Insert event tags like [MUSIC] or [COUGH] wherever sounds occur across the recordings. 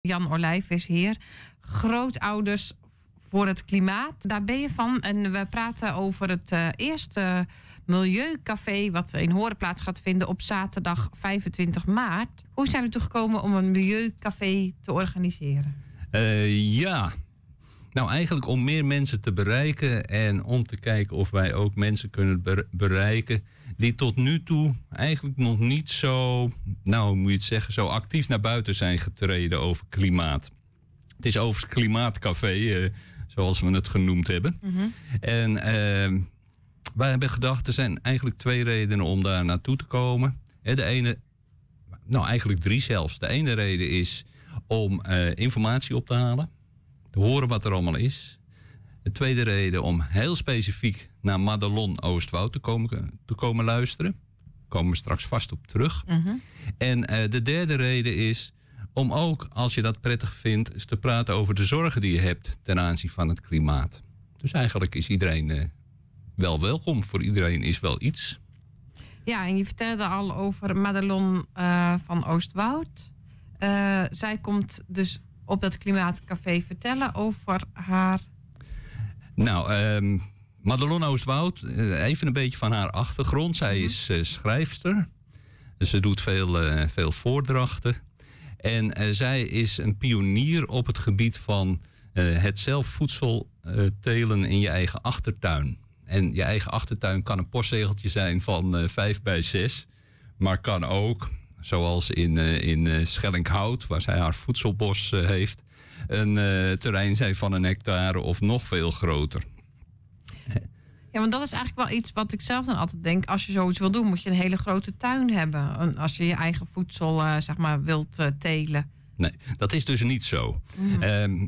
Jan Olijf is hier. Grootouders voor het klimaat. Daar ben je van. En we praten over het eh, eerste milieucafé... wat in Horen plaats gaat vinden op zaterdag 25 maart. Hoe zijn we toegekomen om een milieucafé te organiseren? Eh, ja, nou, eigenlijk om meer mensen te bereiken en om te kijken of wij ook mensen kunnen bereiken die tot nu toe eigenlijk nog niet zo, nou moet je het zeggen, zo actief naar buiten zijn getreden over klimaat. Het is overigens Klimaatcafé, eh, zoals we het genoemd hebben. Mhm. En ehm, wij hebben gedacht, er zijn eigenlijk twee redenen om daar naartoe te komen. De ene, nou eigenlijk drie zelfs. De ene reden is om eh, informatie op te halen te horen wat er allemaal is. De tweede reden om heel specifiek naar Madelon Oostwoud te komen, te komen luisteren. Daar komen we straks vast op terug. Mhm. En eh, de derde reden is om ook, als je dat prettig vindt, te praten over de zorgen die je hebt ten aanzien van het klimaat. Dus eigenlijk is iedereen eh, wel welkom. Voor iedereen is wel iets. Ja, en je vertelde al over Madelon eh, van Oostwoud. zij komt dus op dat klimaatcafé vertellen over haar? Nou, um, Madelon Oostwoud, eh, even een beetje van haar achtergrond. Zij mhm. is eh, schrijfster. Ze doet veel, eh, veel voordrachten. En zij is een pionier op het gebied van het zelf voedsel telen in je eigen achtertuin. En je eigen achtertuin kan een postzegeltje zijn van 5 bij 6. Maar kan ook Zoals in, eh, in eh, Schellinghout, waar zij haar voedselbos eh, heeft. Een terrein zijn van een hectare of nog veel groter. Ja, want dat is eigenlijk wel iets wat ik zelf dan altijd denk. Als je zoiets wil doen, moet je een hele grote tuin hebben. als je je eigen voedsel, zeg maar, wilt telen. Nee, dat is dus niet zo. Mm. Um, ehm,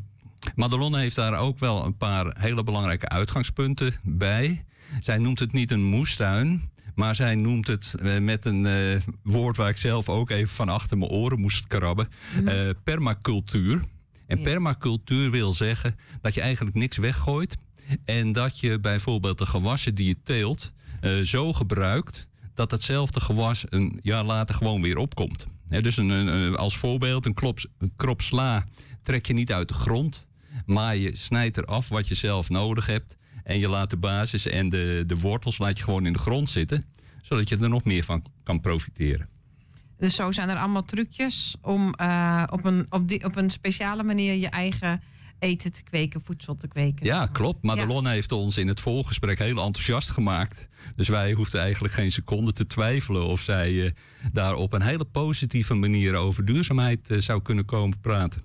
Madelon heeft daar ook wel een paar hele belangrijke uitgangspunten bij. Zij noemt het niet een moestuin, maar zij noemt het eh, met een eh, woord waar ik zelf ook even van achter mijn oren moest krabben: mhm. eh, permacultuur. En permacultuur wil zeggen dat je eigenlijk niks weggooit. En dat je bijvoorbeeld de gewassen die je teelt zo gebruikt dat hetzelfde gewas een jaar later gewoon weer opkomt. dus een, een, als voorbeeld, een een krop sla trek je niet uit de grond, maar je snijdt eraf wat je zelf nodig hebt. En je laat de basis en de, de wortels laat je gewoon in de grond zitten. Zodat je er nog meer van kan profiteren. Dus zo zijn er allemaal trucjes om eh, op, een, op, die, op een speciale manier je eigen eten te kweken, voedsel te kweken. Ja, klopt. Madelon heeft ons in het voorgesprek heel enthousiast gemaakt. Dus wij hoefden eigenlijk geen seconde te twijfelen of zij eh, daar op een hele positieve manier over duurzaamheid eh, zou kunnen komen praten.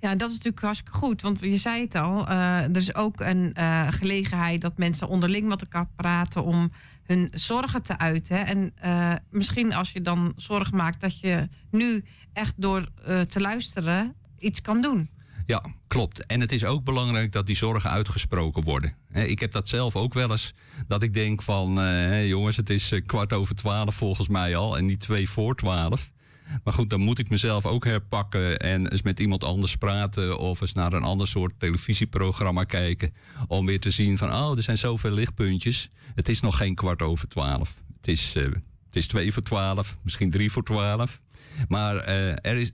Ja, dat is natuurlijk hartstikke goed. Want je zei het al, eh, er is ook een eh, gelegenheid dat mensen onderling met elkaar praten om hun zorgen te uiten. En eh, misschien als je dan zorg maakt dat je nu echt door te luisteren iets kan doen. Ja, klopt. En het is ook belangrijk dat die zorgen uitgesproken worden. Ik heb dat zelf ook wel eens. Dat ik denk van, jongens, het is kwart over twaalf volgens mij al en niet twee voor twaalf. Maar goed, dan moet ik mezelf ook herpakken en eens met iemand anders praten of eens naar een ander soort televisieprogramma kijken. Om weer te zien van, oh, er zijn zoveel lichtpuntjes. Het is nog geen kwart over twaalf. Het is, eh, het is twee voor twaalf, misschien drie voor twaalf. Maar eh, er, is,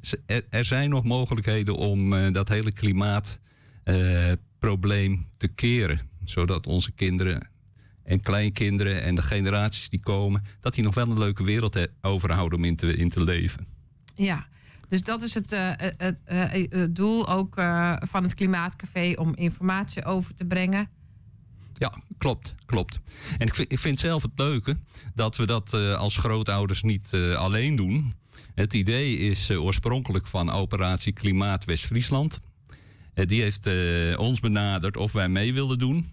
er, zijn nog mogelijkheden om eh, dat hele klimaatprobleem te keren. Zodat onze kinderen en kleinkinderen en de generaties die komen, dat die nog wel een leuke wereld overhouden om in te, leven. Ja, dus dat is het, eh, eh, het, doel ook eh, van het Klimaatcafé om informatie over te brengen. Ja, klopt, klopt. En ik vind, ik vind zelf het leuke dat we dat als grootouders niet alleen doen. Het idee is oorspronkelijk van Operatie Klimaat West-Friesland. die heeft ons benaderd of wij mee wilden doen.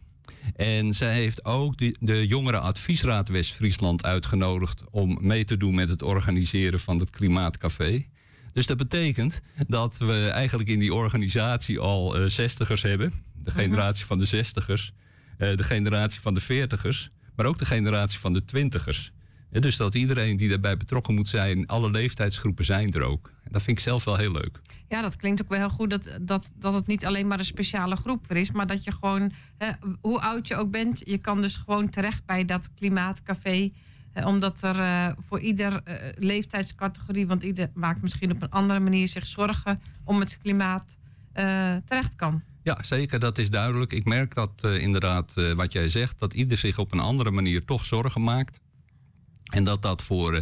En zij heeft ook de, de adviesraad West-Friesland uitgenodigd om mee te doen met het organiseren van het Klimaatcafé. Dus dat betekent dat we eigenlijk in die organisatie al eh, zestigers hebben. De mhm. generatie van de zestigers, uh, de generatie van de veertigers, maar ook de generatie van de twintigers dus dat iedereen die daarbij betrokken moet zijn, alle leeftijdsgroepen zijn er ook. Dat vind ik zelf wel heel leuk. Ja, dat klinkt ook wel heel goed dat, dat, dat het niet alleen maar een speciale groep er is, maar dat je gewoon, hè, hoe oud je ook bent, je kan dus gewoon terecht bij dat klimaatcafé. Hè, omdat er eh, voor ieder eh, leeftijdscategorie, want ieder maakt misschien op een andere manier zich zorgen om het klimaat eh, terecht kan. Ja, zeker, dat is duidelijk. Ik merk dat inderdaad, wat jij zegt, dat ieder zich op een andere manier toch zorgen maakt. En dat dat voor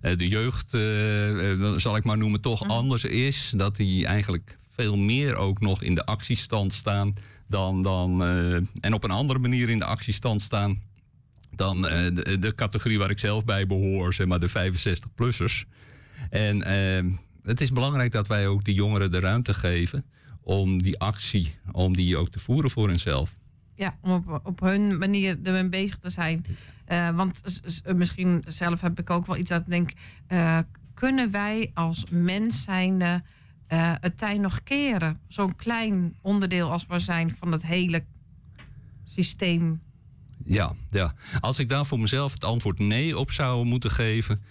eh, eh, de jeugd, eh, zal ik maar noemen, toch mm. anders is. Dat die eigenlijk veel meer ook nog in de actiestand staan dan, dan, en op een andere manier in de actiestand staan dan de, de, categorie waar ik zelf bij behoor, zeg maar de 65-plussers. En het is belangrijk dat wij ook die jongeren de ruimte geven om die actie, om die ook te voeren voor hunzelf. Ja, om op, op hun manier ermee bezig te zijn. Eh, want misschien zelf heb ik ook wel iets dat ik denk, eh, kunnen wij als mens zijnde eh, het tij nog keren? Zo'n klein onderdeel als we zijn van het hele systeem. Ja, ja, als ik daar voor mezelf het antwoord nee op zou moeten geven,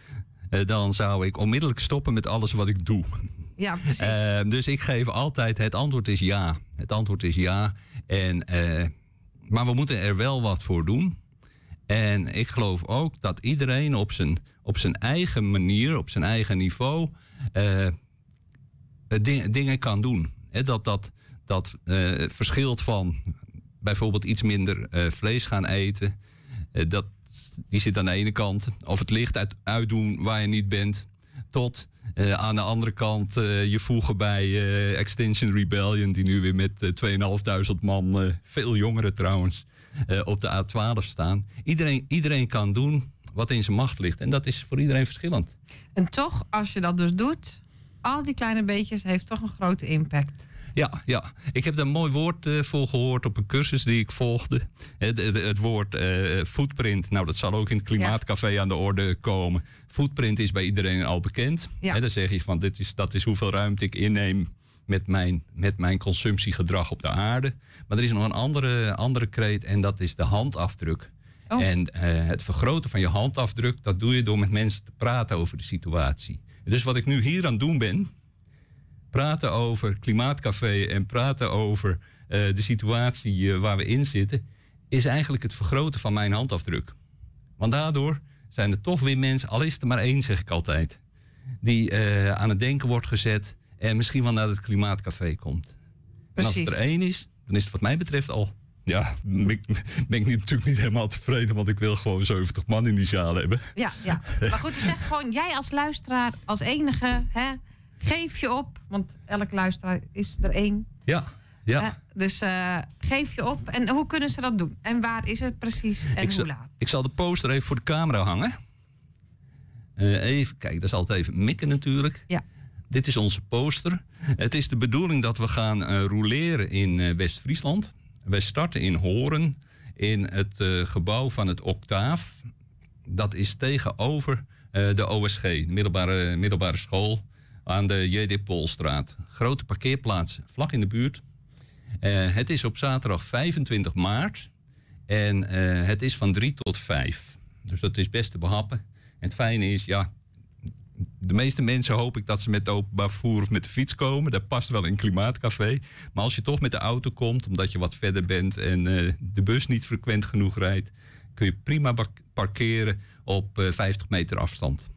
dan zou ik onmiddellijk stoppen met alles wat ik doe. Ja, precies. dus ik geef altijd het antwoord is ja. Het antwoord is ja. En, maar we moeten er wel wat voor doen. En ik geloof ook dat iedereen op zijn, op zijn eigen manier, op zijn eigen niveau, eh, eh, dingen kan doen. dat dat, dat eh, verschilt van bijvoorbeeld iets minder vlees gaan eten. dat, die zit aan de ene kant. Of het licht uit, uitdoen waar je niet bent. Tot eh, aan de andere kant, eh, je voegen bij eh, Extinction Rebellion, die nu weer met 2500 man, veel jongeren trouwens, op de A12 staan. Iedereen, iedereen kan doen wat in zijn macht ligt. En dat is voor iedereen verschillend. En toch, als je dat dus doet, al die kleine beetjes heeft toch een grote impact. Ja, ja. Ik heb daar een mooi woord eh, voor gehoord op een cursus die ik volgde. Het, het, woord uh, footprint. Nou, dat zal ook in het Klimaatcafé aan de orde komen. Footprint is bij iedereen al bekend. Ja. dan zeg je van, dit is, dat is hoeveel ruimte ik inneem met mijn, met mijn consumptiegedrag op de aarde. Maar er is nog een andere, andere kreet en dat is de handafdruk. Oh. En eh, het vergroten van je handafdruk, dat doe je door met mensen te praten over de situatie. Dus wat ik nu hier aan het doen ben, praten over klimaatcafé en praten over eh, de situatie eh, waar we in zitten, is eigenlijk het vergroten van mijn handafdruk. Want daardoor zijn er toch weer mensen, al is het er maar één, zeg ik altijd, die eh, aan het denken wordt gezet en misschien wel naar het klimaatcafé komt. En als het er één is, dan is het wat mij betreft al. Ja, [LAUGHS] ben ik, ben niet, natuurlijk niet helemaal tevreden, want ik wil gewoon 70 man in die zaal hebben. Ja, ja. maar goed, zeg gewoon, jij als luisteraar, als enige, hè, geef je op, want elk luisteraar is er één. Ja. Ja. Eh, dus eh, geef je op. En hoe kunnen ze dat doen? En waar is het precies en ik hoe laat? Ik zal de poster even voor de camera hangen. Uh, even kijken, dat is altijd even mikken natuurlijk. Ja. Dit is onze poster. Het is de bedoeling dat we gaan rouleren in West-Friesland. Wij starten in Horen, in het gebouw van het Octaaf. Dat is tegenover de OSG, de middelbare, middelbare school aan de J.D. Polstraat. Grote parkeerplaats, vlak in de buurt. Eh, het is op zaterdag 25 maart en eh, het is van 3 tot 5. Dus dat is best te behappen. En het fijne is, ja, de meeste mensen hoop ik dat ze met openbaar vervoer of met de fiets komen. Dat past wel in een klimaatcafé. Maar als je toch met de auto komt, omdat je wat verder bent en eh, de bus niet frequent genoeg rijdt, kun je prima parkeren op 50 meter afstand.